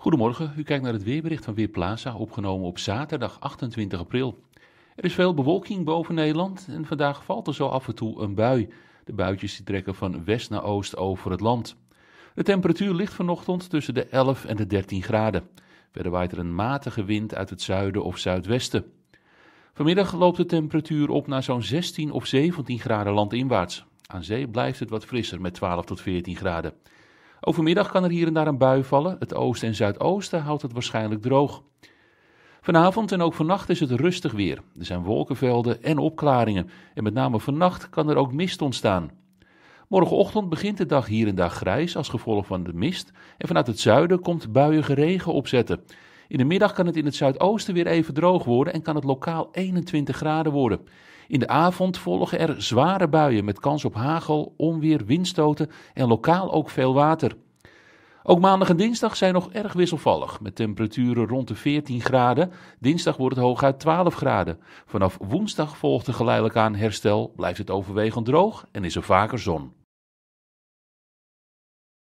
Goedemorgen, u kijkt naar het weerbericht van Weerplaza, opgenomen op zaterdag 28 april. Er is veel bewolking boven Nederland en vandaag valt er zo af en toe een bui. De buitjes die trekken van west naar oost over het land. De temperatuur ligt vanochtend tussen de 11 en de 13 graden. Verder waait er een matige wind uit het zuiden of zuidwesten. Vanmiddag loopt de temperatuur op naar zo'n 16 of 17 graden landinwaarts. Aan zee blijft het wat frisser met 12 tot 14 graden. Overmiddag kan er hier en daar een bui vallen. Het oosten en zuidoosten houdt het waarschijnlijk droog. Vanavond en ook vannacht is het rustig weer. Er zijn wolkenvelden en opklaringen. En met name vannacht kan er ook mist ontstaan. Morgenochtend begint de dag hier en daar grijs als gevolg van de mist. En vanuit het zuiden komt buiige regen opzetten. In de middag kan het in het zuidoosten weer even droog worden en kan het lokaal 21 graden worden. In de avond volgen er zware buien met kans op hagel, onweer, windstoten en lokaal ook veel water. Ook maandag en dinsdag zijn nog erg wisselvallig, met temperaturen rond de 14 graden. Dinsdag wordt het hooguit 12 graden. Vanaf woensdag volgt er geleidelijk aan herstel, blijft het overwegend droog en is er vaker zon.